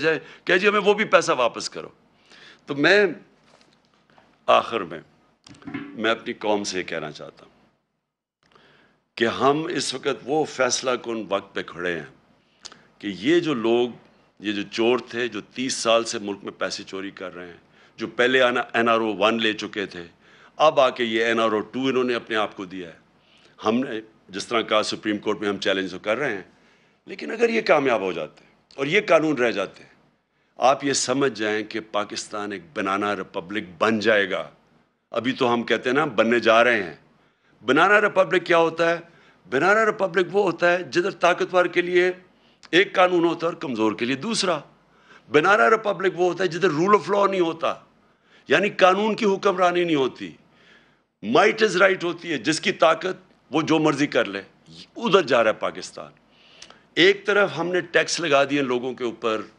जाए कह जी हमें वो भी पैसा वापस करो तो मैं आखिर में मैं अपनी कौम से कहना चाहता हूँ कि हम इस वक्त वो फैसला कौन वक्त पे खड़े हैं कि ये जो लोग ये जो चोर थे जो तीस साल से मुल्क में पैसे चोरी कर रहे हैं जो पहले आना एन आर ओ वन ले चुके थे अब आके ये एन आर ओ टू इन्होंने अपने आप को दिया है हमने जिस तरह कहा सुप्रीम कोर्ट में हम चैलेंज तो कर रहे हैं लेकिन अगर ये कामयाब हो जाते और ये कानून रह जाते हैं आप ये समझ जाएं कि पाकिस्तान एक बनाना रिपब्लिक बन जाएगा अभी तो हम कहते हैं ना बनने जा रहे हैं बनाना रिपब्लिक क्या होता है बनाना रिपब्लिक वो होता है जिधर ताकतवर के लिए एक कानून होता है और कमज़ोर के लिए दूसरा बनाना रिपब्लिक वो होता है जिधर रूल ऑफ लॉ नहीं होता यानी कानून की हुक्मरानी नहीं होती माइट इज़ राइट होती है जिसकी ताकत वो जो मर्ज़ी कर ले उधर जा रहा है पाकिस्तान एक तरफ हमने टैक्स लगा दिए लोगों के ऊपर